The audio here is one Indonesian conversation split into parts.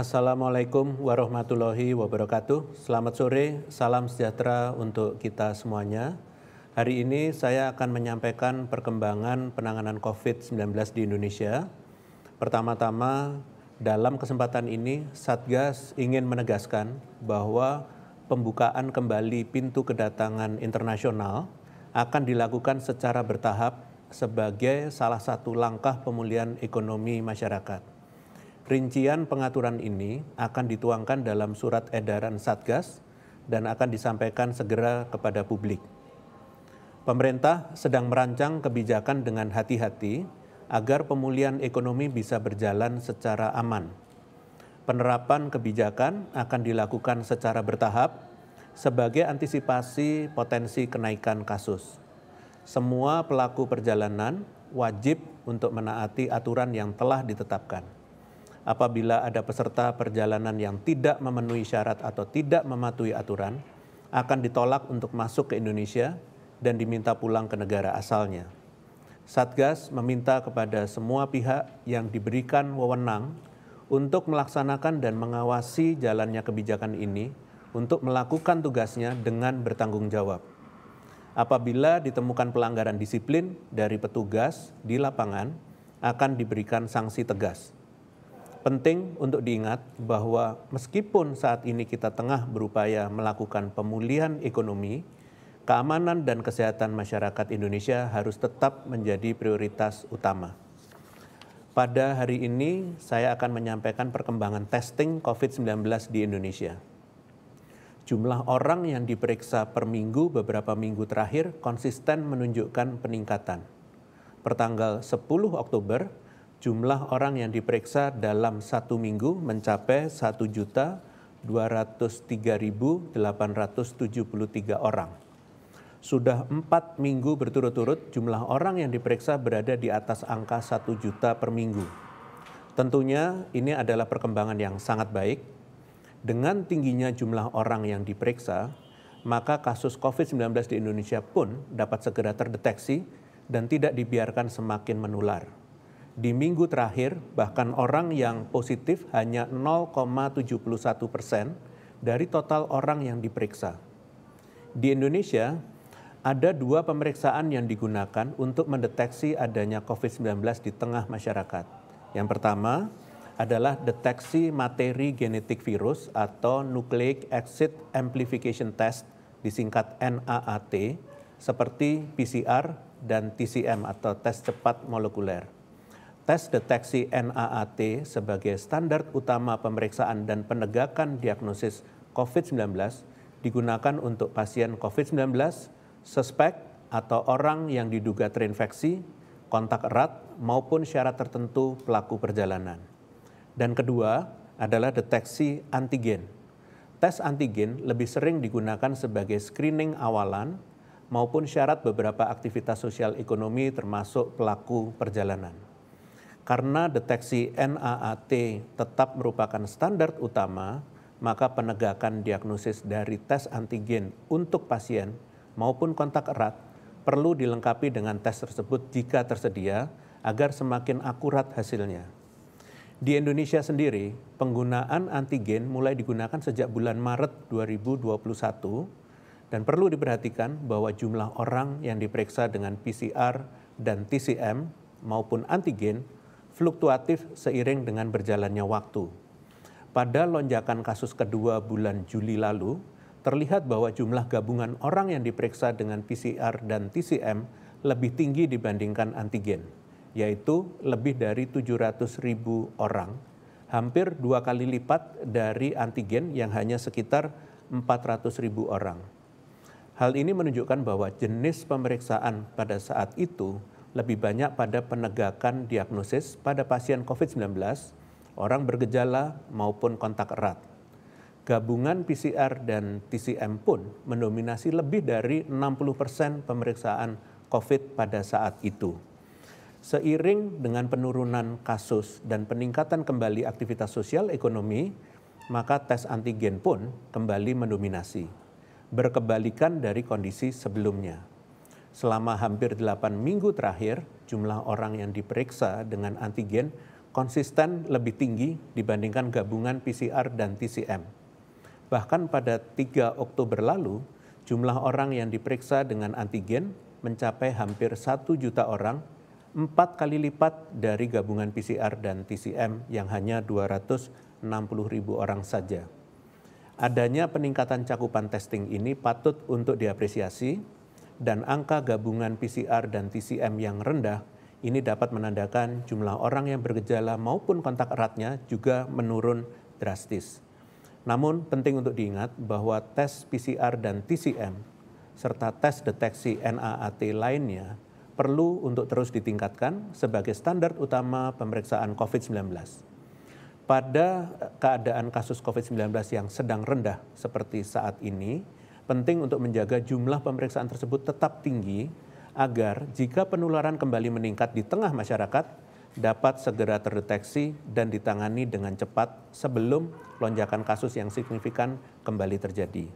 Assalamualaikum warahmatullahi wabarakatuh. Selamat sore, salam sejahtera untuk kita semuanya. Hari ini saya akan menyampaikan perkembangan penanganan COVID-19 di Indonesia. Pertama-tama, dalam kesempatan ini Satgas ingin menegaskan bahwa pembukaan kembali pintu kedatangan internasional akan dilakukan secara bertahap sebagai salah satu langkah pemulihan ekonomi masyarakat. Rincian pengaturan ini akan dituangkan dalam surat edaran Satgas dan akan disampaikan segera kepada publik. Pemerintah sedang merancang kebijakan dengan hati-hati agar pemulihan ekonomi bisa berjalan secara aman. Penerapan kebijakan akan dilakukan secara bertahap sebagai antisipasi potensi kenaikan kasus. Semua pelaku perjalanan wajib untuk menaati aturan yang telah ditetapkan apabila ada peserta perjalanan yang tidak memenuhi syarat atau tidak mematuhi aturan, akan ditolak untuk masuk ke Indonesia dan diminta pulang ke negara asalnya. Satgas meminta kepada semua pihak yang diberikan wewenang untuk melaksanakan dan mengawasi jalannya kebijakan ini untuk melakukan tugasnya dengan bertanggung jawab apabila ditemukan pelanggaran disiplin dari petugas di lapangan akan diberikan sanksi tegas penting untuk diingat bahwa meskipun saat ini kita tengah berupaya melakukan pemulihan ekonomi, keamanan dan kesehatan masyarakat Indonesia harus tetap menjadi prioritas utama. Pada hari ini, saya akan menyampaikan perkembangan testing COVID-19 di Indonesia. Jumlah orang yang diperiksa per minggu beberapa minggu terakhir konsisten menunjukkan peningkatan. Pertanggal 10 Oktober, jumlah orang yang diperiksa dalam satu minggu mencapai 1.203.873 orang. Sudah empat minggu berturut-turut jumlah orang yang diperiksa berada di atas angka 1 juta per minggu. Tentunya ini adalah perkembangan yang sangat baik. Dengan tingginya jumlah orang yang diperiksa, maka kasus COVID-19 di Indonesia pun dapat segera terdeteksi dan tidak dibiarkan semakin menular di minggu terakhir bahkan orang yang positif hanya 0,71 persen dari total orang yang diperiksa. Di Indonesia, ada dua pemeriksaan yang digunakan untuk mendeteksi adanya COVID-19 di tengah masyarakat. Yang pertama adalah deteksi materi genetik virus atau Nucleic acid Amplification Test, disingkat NAAT, seperti PCR dan TCM atau tes cepat molekuler tes deteksi NAAT sebagai standar utama pemeriksaan dan penegakan diagnosis COVID-19 digunakan untuk pasien COVID-19, suspek atau orang yang diduga terinfeksi, kontak erat, maupun syarat tertentu pelaku perjalanan. Dan kedua adalah deteksi antigen. Tes antigen lebih sering digunakan sebagai screening awalan maupun syarat beberapa aktivitas sosial ekonomi termasuk pelaku perjalanan. Karena deteksi NAAT tetap merupakan standar utama, maka penegakan diagnosis dari tes antigen untuk pasien maupun kontak erat perlu dilengkapi dengan tes tersebut jika tersedia agar semakin akurat hasilnya. Di Indonesia sendiri, penggunaan antigen mulai digunakan sejak bulan Maret 2021 dan perlu diperhatikan bahwa jumlah orang yang diperiksa dengan PCR dan TCM maupun antigen fluktuatif seiring dengan berjalannya waktu. Pada lonjakan kasus kedua bulan Juli lalu, terlihat bahwa jumlah gabungan orang yang diperiksa dengan PCR dan TCM lebih tinggi dibandingkan antigen, yaitu lebih dari 700 ribu orang, hampir dua kali lipat dari antigen yang hanya sekitar 400 ribu orang. Hal ini menunjukkan bahwa jenis pemeriksaan pada saat itu lebih banyak pada penegakan diagnosis pada pasien COVID-19, orang bergejala maupun kontak erat. Gabungan PCR dan TCM pun mendominasi lebih dari 60% persen pemeriksaan COVID pada saat itu. Seiring dengan penurunan kasus dan peningkatan kembali aktivitas sosial ekonomi, maka tes antigen pun kembali mendominasi, berkebalikan dari kondisi sebelumnya selama hampir 8 minggu terakhir jumlah orang yang diperiksa dengan antigen konsisten lebih tinggi dibandingkan gabungan PCR dan TCM. Bahkan pada 3 Oktober lalu, jumlah orang yang diperiksa dengan antigen mencapai hampir 1 juta orang, empat kali lipat dari gabungan PCR dan TCM yang hanya 260 ribu orang saja. Adanya peningkatan cakupan testing ini patut untuk diapresiasi dan angka gabungan PCR dan TCM yang rendah, ini dapat menandakan jumlah orang yang bergejala maupun kontak eratnya juga menurun drastis. Namun penting untuk diingat bahwa tes PCR dan TCM serta tes deteksi NAAT lainnya perlu untuk terus ditingkatkan sebagai standar utama pemeriksaan COVID-19. Pada keadaan kasus COVID-19 yang sedang rendah seperti saat ini, Penting untuk menjaga jumlah pemeriksaan tersebut tetap tinggi agar jika penularan kembali meningkat di tengah masyarakat, dapat segera terdeteksi dan ditangani dengan cepat sebelum lonjakan kasus yang signifikan kembali terjadi.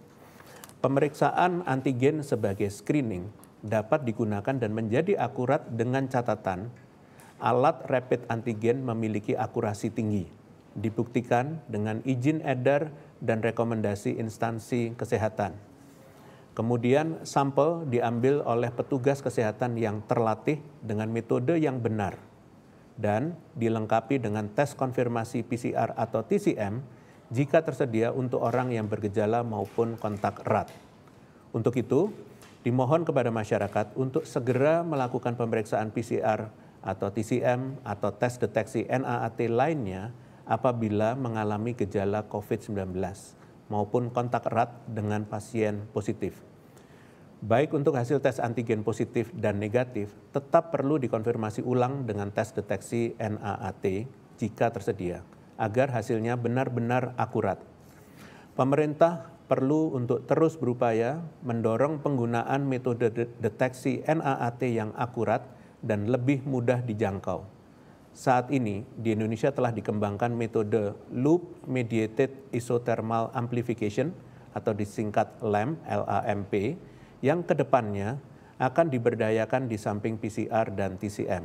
Pemeriksaan antigen sebagai screening dapat digunakan dan menjadi akurat dengan catatan alat rapid antigen memiliki akurasi tinggi. Dibuktikan dengan izin edar dan rekomendasi instansi kesehatan. Kemudian sampel diambil oleh petugas kesehatan yang terlatih dengan metode yang benar dan dilengkapi dengan tes konfirmasi PCR atau TCM jika tersedia untuk orang yang bergejala maupun kontak erat. Untuk itu, dimohon kepada masyarakat untuk segera melakukan pemeriksaan PCR atau TCM atau tes deteksi NAAT lainnya apabila mengalami gejala COVID-19 maupun kontak erat dengan pasien positif. Baik untuk hasil tes antigen positif dan negatif, tetap perlu dikonfirmasi ulang dengan tes deteksi NAAT jika tersedia, agar hasilnya benar-benar akurat. Pemerintah perlu untuk terus berupaya mendorong penggunaan metode deteksi NAAT yang akurat dan lebih mudah dijangkau. Saat ini di Indonesia telah dikembangkan metode loop mediated isothermal amplification atau disingkat LAMP, LAMP yang kedepannya akan diberdayakan di samping PCR dan TCM.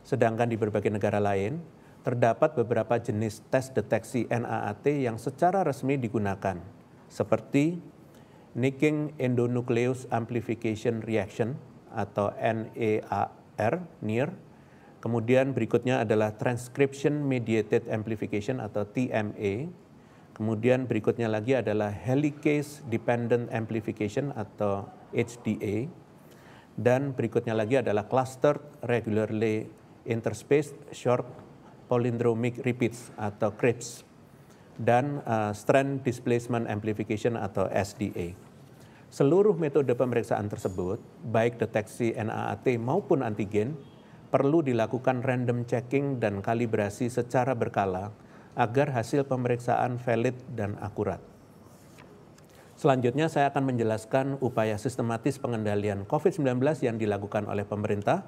Sedangkan di berbagai negara lain, terdapat beberapa jenis tes deteksi NAAT yang secara resmi digunakan, seperti Nicking Endonucleus Amplification Reaction atau NAAR, e NIR, e Kemudian berikutnya adalah transcription mediated amplification atau TMA. Kemudian berikutnya lagi adalah helicase dependent amplification atau HDA. Dan berikutnya lagi adalah cluster regularly interspaced short palindromic repeats atau CRIPS dan uh, strand displacement amplification atau SDA. Seluruh metode pemeriksaan tersebut, baik deteksi NAAT maupun antigen, perlu dilakukan random checking dan kalibrasi secara berkala agar hasil pemeriksaan valid dan akurat. Selanjutnya saya akan menjelaskan upaya sistematis pengendalian COVID-19 yang dilakukan oleh pemerintah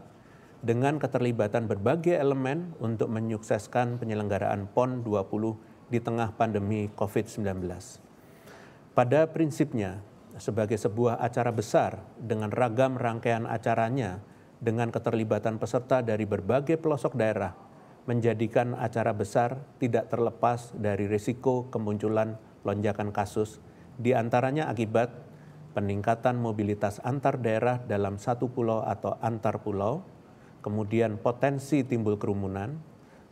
dengan keterlibatan berbagai elemen untuk menyukseskan penyelenggaraan PON 20 di tengah pandemi COVID-19. Pada prinsipnya, sebagai sebuah acara besar dengan ragam rangkaian acaranya, dengan keterlibatan peserta dari berbagai pelosok daerah menjadikan acara besar tidak terlepas dari risiko kemunculan lonjakan kasus, diantaranya akibat peningkatan mobilitas antar daerah dalam satu pulau atau antar pulau, kemudian potensi timbul kerumunan,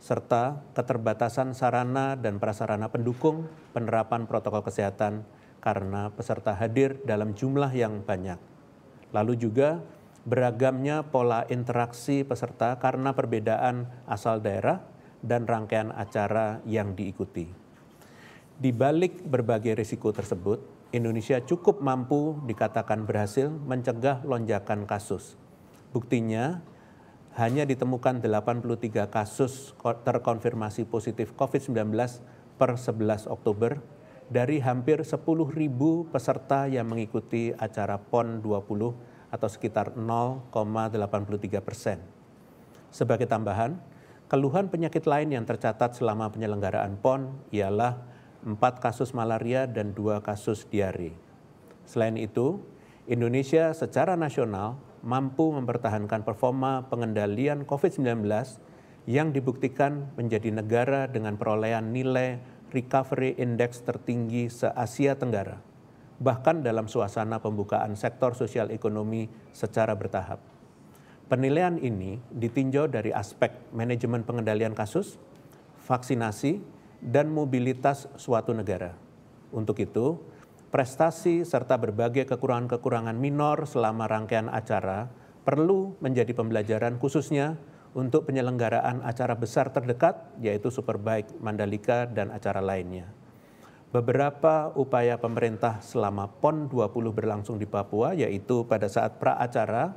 serta keterbatasan sarana dan prasarana pendukung penerapan protokol kesehatan karena peserta hadir dalam jumlah yang banyak. Lalu juga beragamnya pola interaksi peserta karena perbedaan asal daerah dan rangkaian acara yang diikuti. Di balik berbagai risiko tersebut, Indonesia cukup mampu dikatakan berhasil mencegah lonjakan kasus. Buktinya, hanya ditemukan 83 kasus terkonfirmasi positif COVID-19 per 11 Oktober dari hampir 10.000 peserta yang mengikuti acara PON 20 atau sekitar 0,83 persen. Sebagai tambahan, keluhan penyakit lain yang tercatat selama penyelenggaraan PON ialah 4 kasus malaria dan 2 kasus diare. Selain itu, Indonesia secara nasional mampu mempertahankan performa pengendalian COVID-19 yang dibuktikan menjadi negara dengan perolehan nilai recovery index tertinggi se-Asia Tenggara bahkan dalam suasana pembukaan sektor sosial ekonomi secara bertahap. Penilaian ini ditinjau dari aspek manajemen pengendalian kasus, vaksinasi, dan mobilitas suatu negara. Untuk itu, prestasi serta berbagai kekurangan-kekurangan minor selama rangkaian acara perlu menjadi pembelajaran khususnya untuk penyelenggaraan acara besar terdekat, yaitu Superbike Mandalika dan acara lainnya beberapa upaya pemerintah selama PON 20 berlangsung di Papua, yaitu pada saat praacara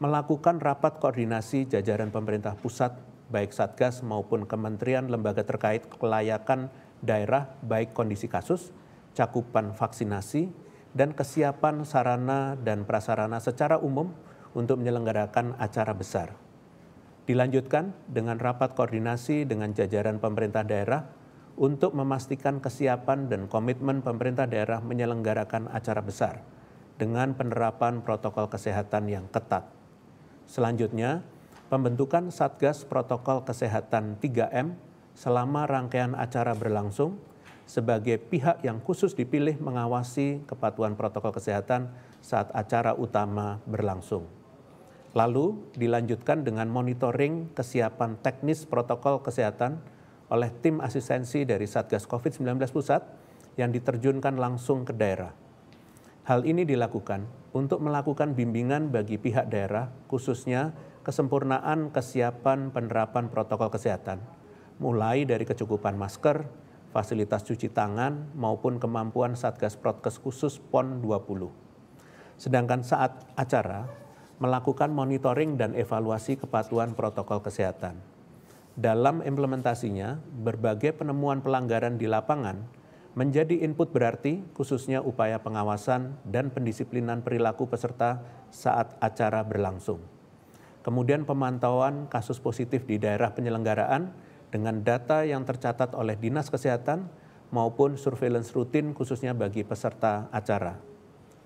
melakukan rapat koordinasi jajaran pemerintah pusat, baik Satgas maupun kementerian lembaga terkait kelayakan daerah, baik kondisi kasus, cakupan vaksinasi, dan kesiapan sarana dan prasarana secara umum untuk menyelenggarakan acara besar. Dilanjutkan dengan rapat koordinasi dengan jajaran pemerintah daerah untuk memastikan kesiapan dan komitmen pemerintah daerah menyelenggarakan acara besar dengan penerapan protokol kesehatan yang ketat. Selanjutnya, pembentukan Satgas Protokol Kesehatan 3M selama rangkaian acara berlangsung sebagai pihak yang khusus dipilih mengawasi kepatuhan protokol kesehatan saat acara utama berlangsung. Lalu dilanjutkan dengan monitoring kesiapan teknis protokol kesehatan oleh tim asistensi dari Satgas COVID-19 Pusat yang diterjunkan langsung ke daerah. Hal ini dilakukan untuk melakukan bimbingan bagi pihak daerah, khususnya kesempurnaan kesiapan penerapan protokol kesehatan, mulai dari kecukupan masker, fasilitas cuci tangan, maupun kemampuan Satgas Protkes khusus PON 20. Sedangkan saat acara, melakukan monitoring dan evaluasi kepatuhan protokol kesehatan dalam implementasinya, berbagai penemuan pelanggaran di lapangan menjadi input berarti khususnya upaya pengawasan dan pendisiplinan perilaku peserta saat acara berlangsung. Kemudian pemantauan kasus positif di daerah penyelenggaraan dengan data yang tercatat oleh Dinas Kesehatan maupun surveillance rutin khususnya bagi peserta acara.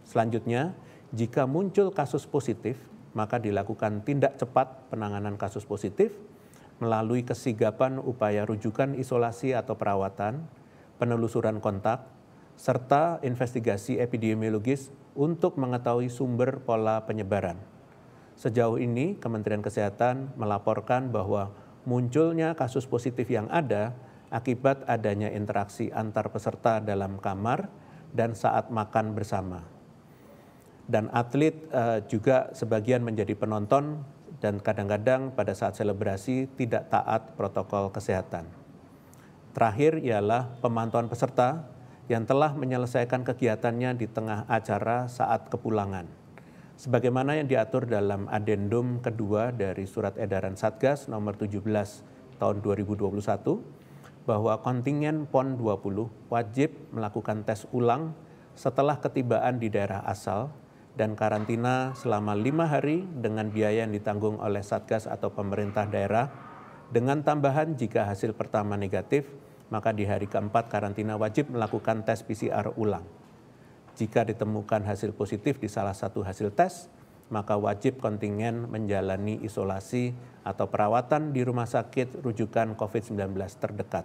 Selanjutnya, jika muncul kasus positif, maka dilakukan tindak cepat penanganan kasus positif melalui kesigapan upaya rujukan isolasi atau perawatan, penelusuran kontak, serta investigasi epidemiologis untuk mengetahui sumber pola penyebaran. Sejauh ini, Kementerian Kesehatan melaporkan bahwa munculnya kasus positif yang ada akibat adanya interaksi antar peserta dalam kamar dan saat makan bersama. Dan atlet eh, juga sebagian menjadi penonton dan kadang-kadang pada saat selebrasi tidak taat protokol kesehatan. Terakhir ialah pemantauan peserta yang telah menyelesaikan kegiatannya di tengah acara saat kepulangan. Sebagaimana yang diatur dalam adendum kedua dari Surat Edaran Satgas nomor 17 tahun 2021 bahwa kontingen PON 20 wajib melakukan tes ulang setelah ketibaan di daerah asal dan karantina selama lima hari dengan biaya yang ditanggung oleh Satgas atau pemerintah daerah. Dengan tambahan jika hasil pertama negatif, maka di hari keempat karantina wajib melakukan tes PCR ulang. Jika ditemukan hasil positif di salah satu hasil tes, maka wajib kontingen menjalani isolasi atau perawatan di rumah sakit rujukan COVID-19 terdekat.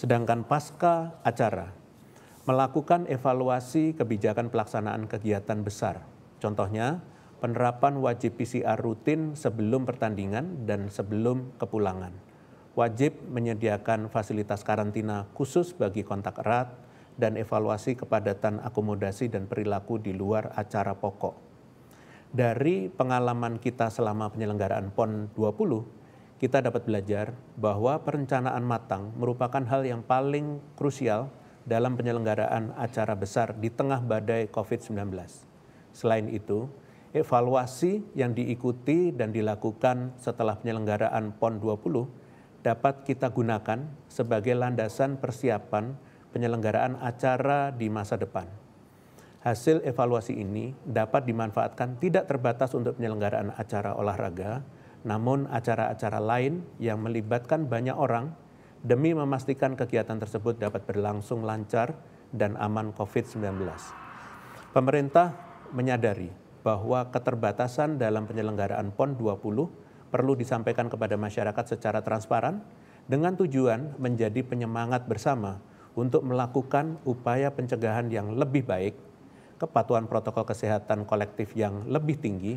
Sedangkan pasca acara, melakukan evaluasi kebijakan pelaksanaan kegiatan besar. Contohnya, penerapan wajib PCR rutin sebelum pertandingan dan sebelum kepulangan. Wajib menyediakan fasilitas karantina khusus bagi kontak erat dan evaluasi kepadatan akomodasi dan perilaku di luar acara pokok. Dari pengalaman kita selama penyelenggaraan PON 20, kita dapat belajar bahwa perencanaan matang merupakan hal yang paling krusial dalam penyelenggaraan acara besar di tengah badai COVID-19. Selain itu, evaluasi yang diikuti dan dilakukan setelah penyelenggaraan PON 20 dapat kita gunakan sebagai landasan persiapan penyelenggaraan acara di masa depan. Hasil evaluasi ini dapat dimanfaatkan tidak terbatas untuk penyelenggaraan acara olahraga, namun acara-acara lain yang melibatkan banyak orang demi memastikan kegiatan tersebut dapat berlangsung lancar dan aman COVID-19. Pemerintah menyadari bahwa keterbatasan dalam penyelenggaraan PON 20 perlu disampaikan kepada masyarakat secara transparan dengan tujuan menjadi penyemangat bersama untuk melakukan upaya pencegahan yang lebih baik, kepatuhan protokol kesehatan kolektif yang lebih tinggi,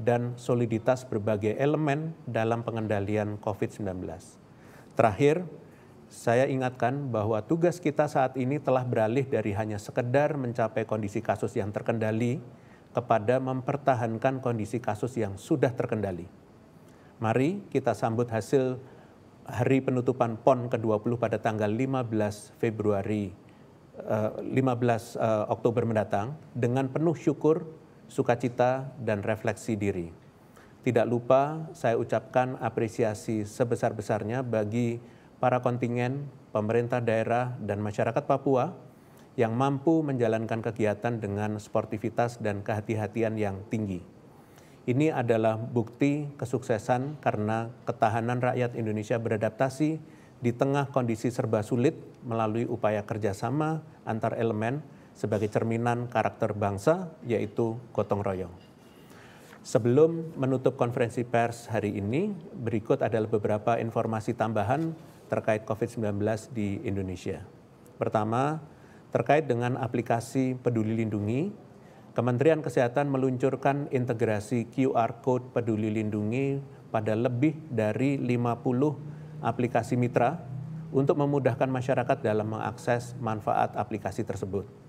dan soliditas berbagai elemen dalam pengendalian COVID-19. Terakhir, saya ingatkan bahwa tugas kita saat ini telah beralih dari hanya sekedar mencapai kondisi kasus yang terkendali kepada mempertahankan kondisi kasus yang sudah terkendali. Mari kita sambut hasil hari penutupan PON ke-20 pada tanggal 15 Februari 15 eh, eh, Oktober mendatang dengan penuh syukur, sukacita dan refleksi diri. Tidak lupa saya ucapkan apresiasi sebesar-besarnya bagi para kontingen, pemerintah daerah, dan masyarakat Papua yang mampu menjalankan kegiatan dengan sportivitas dan kehati-hatian yang tinggi. Ini adalah bukti kesuksesan karena ketahanan rakyat Indonesia beradaptasi di tengah kondisi serba sulit melalui upaya kerjasama antar elemen sebagai cerminan karakter bangsa, yaitu gotong royong. Sebelum menutup konferensi pers hari ini, berikut adalah beberapa informasi tambahan terkait COVID-19 di Indonesia. Pertama, terkait dengan aplikasi Peduli Lindungi, Kementerian Kesehatan meluncurkan integrasi QR Code Peduli Lindungi pada lebih dari 50 aplikasi mitra untuk memudahkan masyarakat dalam mengakses manfaat aplikasi tersebut.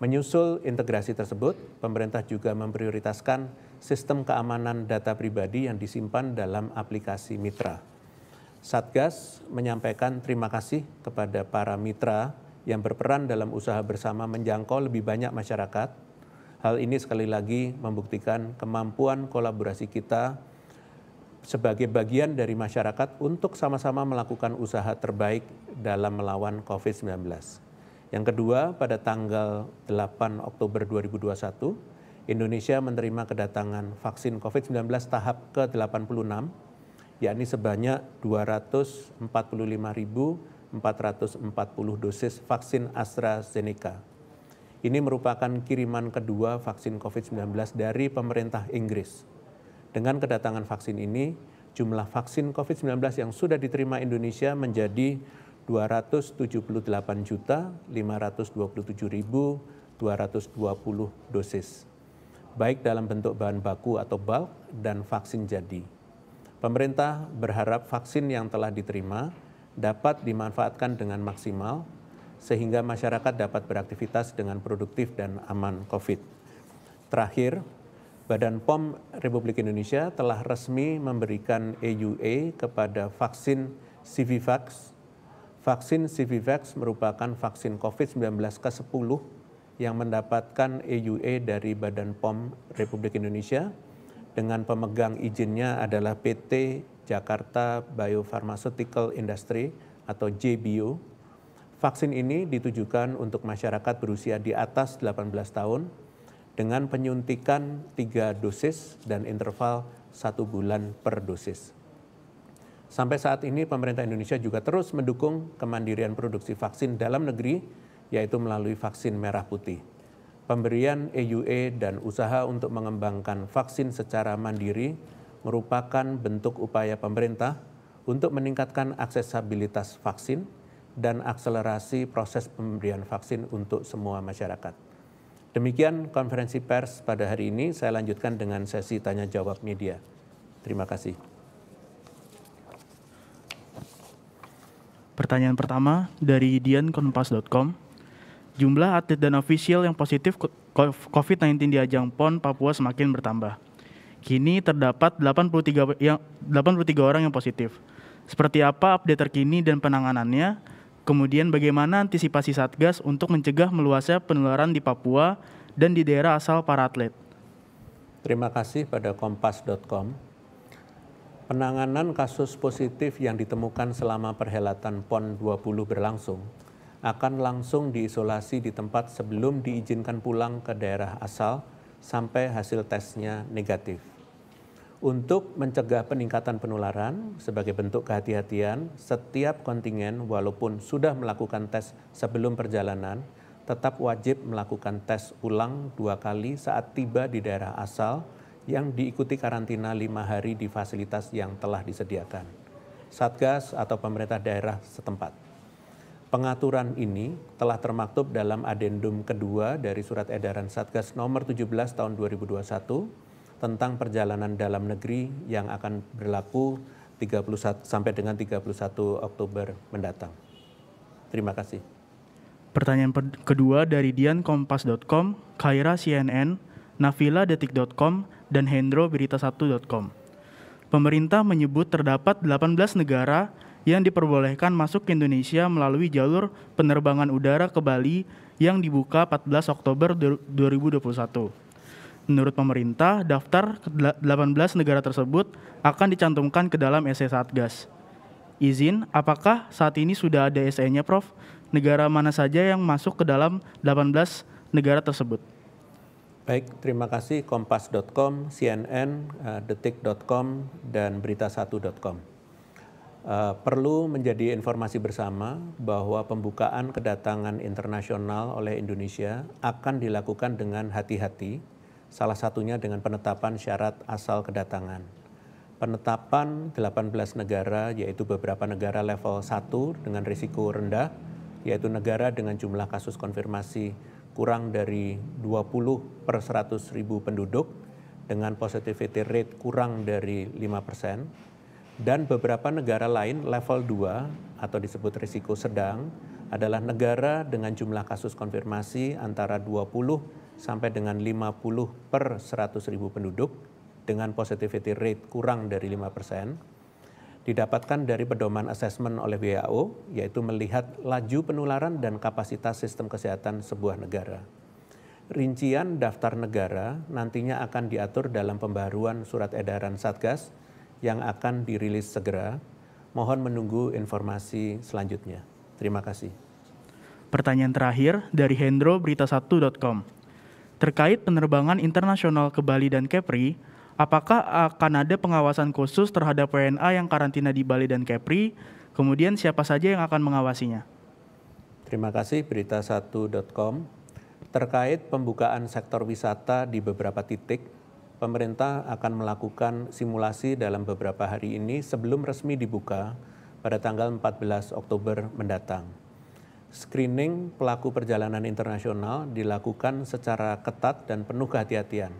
Menyusul integrasi tersebut, pemerintah juga memprioritaskan sistem keamanan data pribadi yang disimpan dalam aplikasi mitra. Satgas menyampaikan terima kasih kepada para mitra yang berperan dalam usaha bersama menjangkau lebih banyak masyarakat. Hal ini sekali lagi membuktikan kemampuan kolaborasi kita sebagai bagian dari masyarakat untuk sama-sama melakukan usaha terbaik dalam melawan COVID-19. Yang kedua, pada tanggal 8 Oktober 2021, Indonesia menerima kedatangan vaksin COVID-19 tahap ke-86, yakni sebanyak 245.440 dosis vaksin AstraZeneca. Ini merupakan kiriman kedua vaksin COVID-19 dari pemerintah Inggris. Dengan kedatangan vaksin ini, jumlah vaksin COVID-19 yang sudah diterima Indonesia menjadi 278.527.220 dosis, baik dalam bentuk bahan baku atau bulk dan vaksin jadi. Pemerintah berharap vaksin yang telah diterima dapat dimanfaatkan dengan maksimal sehingga masyarakat dapat beraktivitas dengan produktif dan aman COVID. Terakhir, Badan POM Republik Indonesia telah resmi memberikan EUA kepada vaksin Civivax Vaksin Civivax merupakan vaksin COVID-19 ke-10 yang mendapatkan EUA dari Badan POM Republik Indonesia dengan pemegang izinnya adalah PT Jakarta Biopharmaceutical Industry atau JBO. Vaksin ini ditujukan untuk masyarakat berusia di atas 18 tahun dengan penyuntikan 3 dosis dan interval 1 bulan per dosis. Sampai saat ini pemerintah Indonesia juga terus mendukung kemandirian produksi vaksin dalam negeri yaitu melalui vaksin merah putih. Pemberian EUA dan usaha untuk mengembangkan vaksin secara mandiri merupakan bentuk upaya pemerintah untuk meningkatkan aksesabilitas vaksin dan akselerasi proses pemberian vaksin untuk semua masyarakat. Demikian konferensi pers pada hari ini. Saya lanjutkan dengan sesi tanya jawab media. Terima kasih. Pertanyaan pertama dari diankompas.com. Jumlah atlet dan ofisial yang positif COVID-19 di ajang PON Papua semakin bertambah. Kini terdapat 83 yang 83 orang yang positif. Seperti apa update terkini dan penanganannya? Kemudian bagaimana antisipasi Satgas untuk mencegah meluasnya penularan di Papua dan di daerah asal para atlet? Terima kasih pada kompas.com penanganan kasus positif yang ditemukan selama perhelatan PON 20 berlangsung akan langsung diisolasi di tempat sebelum diizinkan pulang ke daerah asal sampai hasil tesnya negatif. Untuk mencegah peningkatan penularan sebagai bentuk kehati-hatian, setiap kontingen walaupun sudah melakukan tes sebelum perjalanan, tetap wajib melakukan tes ulang dua kali saat tiba di daerah asal yang diikuti karantina lima hari di fasilitas yang telah disediakan. Satgas atau pemerintah daerah setempat. Pengaturan ini telah termaktub dalam adendum kedua dari surat edaran Satgas nomor 17 tahun 2021 tentang perjalanan dalam negeri yang akan berlaku 31 sampai dengan 31 Oktober mendatang. Terima kasih. Pertanyaan kedua dari Dian Kompas.com, Kaira CNN, Nafila Detik.com, dan hendroberita1.com. Pemerintah menyebut terdapat 18 negara yang diperbolehkan masuk ke Indonesia melalui jalur penerbangan udara ke Bali yang dibuka 14 Oktober 2021. Menurut pemerintah, daftar 18 negara tersebut akan dicantumkan ke dalam SE Satgas. Izin, apakah saat ini sudah ada SE-nya, Prof? Negara mana saja yang masuk ke dalam 18 negara tersebut? Baik, terima kasih kompas.com, CNN, eh, detik.com, dan berita1.com. Uh, eh, perlu menjadi informasi bersama bahwa pembukaan kedatangan internasional oleh Indonesia akan dilakukan dengan hati-hati, salah satunya dengan penetapan syarat asal kedatangan. Penetapan 18 negara, yaitu beberapa negara level 1 dengan risiko rendah, yaitu negara dengan jumlah kasus konfirmasi kurang dari 20 per 100 ribu penduduk dengan positivity rate kurang dari 5 persen. Dan beberapa negara lain level 2 atau disebut risiko sedang adalah negara dengan jumlah kasus konfirmasi antara 20 sampai dengan 50 per 100 ribu penduduk dengan positivity rate kurang dari 5 persen didapatkan dari pedoman asesmen oleh WHO, yaitu melihat laju penularan dan kapasitas sistem kesehatan sebuah negara. Rincian daftar negara nantinya akan diatur dalam pembaruan surat edaran Satgas yang akan dirilis segera. Mohon menunggu informasi selanjutnya. Terima kasih. Pertanyaan terakhir dari Hendro Berita1.com. Terkait penerbangan internasional ke Bali dan Kepri, apakah eh, akan ada pengawasan khusus terhadap WNA yang karantina di Bali dan Kepri? Kemudian siapa saja yang akan mengawasinya? Terima kasih berita1.com. Terkait pembukaan sektor wisata di beberapa titik, pemerintah akan melakukan simulasi dalam beberapa hari ini sebelum resmi dibuka pada tanggal 14 Oktober mendatang. Screening pelaku perjalanan internasional dilakukan secara ketat dan penuh kehati-hatian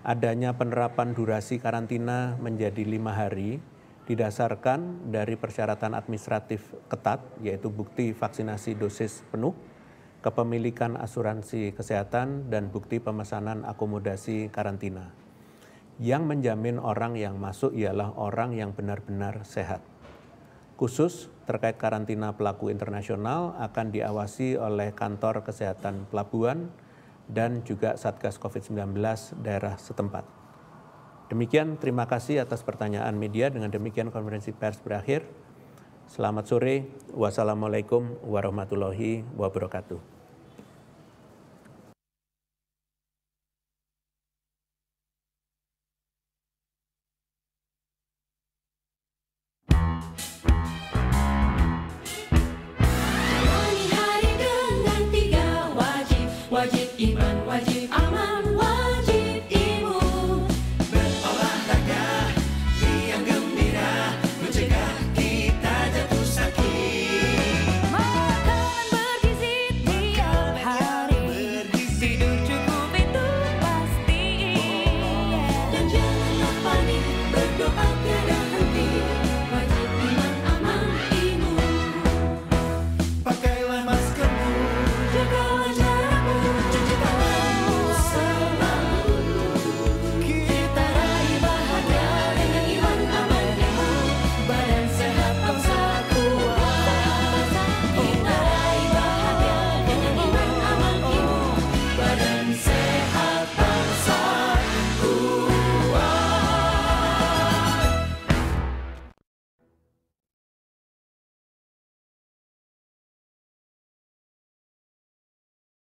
adanya penerapan durasi karantina menjadi lima hari didasarkan dari persyaratan administratif ketat, yaitu bukti vaksinasi dosis penuh, kepemilikan asuransi kesehatan, dan bukti pemesanan akomodasi karantina. Yang menjamin orang yang masuk ialah orang yang benar-benar sehat. Khusus terkait karantina pelaku internasional akan diawasi oleh kantor kesehatan pelabuhan, dan juga Satgas COVID-19 daerah setempat. Demikian, terima kasih atas pertanyaan media. Dengan demikian konferensi pers berakhir. Selamat sore. Wassalamualaikum warahmatullahi wabarakatuh.